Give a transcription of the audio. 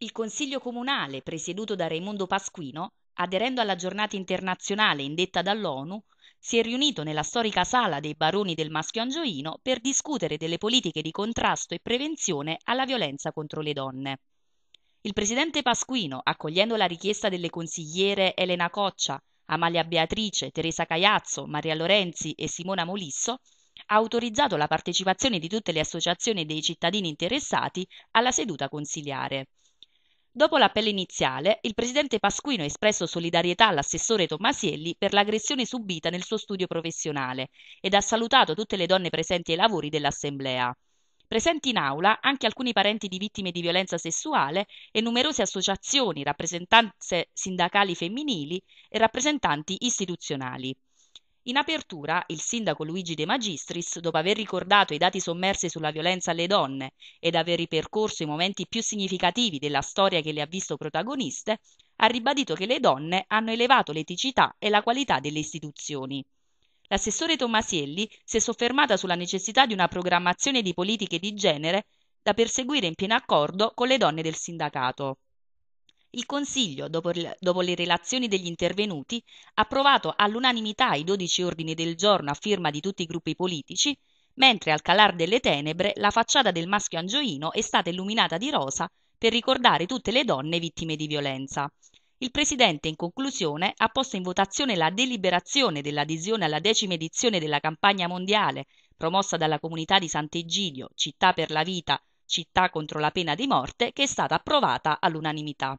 Il Consiglio Comunale, presieduto da Raimondo Pasquino, aderendo alla giornata internazionale indetta dall'ONU, si è riunito nella storica sala dei baroni del Maschio Angioino per discutere delle politiche di contrasto e prevenzione alla violenza contro le donne. Il presidente Pasquino, accogliendo la richiesta delle consigliere Elena Coccia, Amalia Beatrice, Teresa Caiazzo, Maria Lorenzi e Simona Molisso, ha autorizzato la partecipazione di tutte le associazioni e dei cittadini interessati alla seduta consiliare. Dopo l'appello iniziale, il presidente Pasquino ha espresso solidarietà all'assessore Tommasielli per l'aggressione subita nel suo studio professionale ed ha salutato tutte le donne presenti ai lavori dell'Assemblea. Presenti in aula anche alcuni parenti di vittime di violenza sessuale e numerose associazioni, rappresentanze sindacali femminili e rappresentanti istituzionali. In apertura, il sindaco Luigi De Magistris, dopo aver ricordato i dati sommersi sulla violenza alle donne ed aver ripercorso i momenti più significativi della storia che le ha visto protagoniste, ha ribadito che le donne hanno elevato l'eticità e la qualità delle istituzioni. L'assessore Tomasielli si è soffermata sulla necessità di una programmazione di politiche di genere da perseguire in pieno accordo con le donne del sindacato il Consiglio, dopo, dopo, le relazioni degli intervenuti, ha approvato all'unanimità i 12 ordini del giorno a firma di tutti i gruppi politici, mentre al calar delle tenebre la facciata del maschio angioino è stata illuminata di rosa per ricordare tutte le donne vittime di violenza. Il Presidente, in conclusione, ha posto in votazione la deliberazione dell'adesione alla decima edizione della campagna mondiale promossa dalla comunità di Sant'Egidio, Città per la Vita, Città contro la pena di morte, che è stata approvata all'unanimità.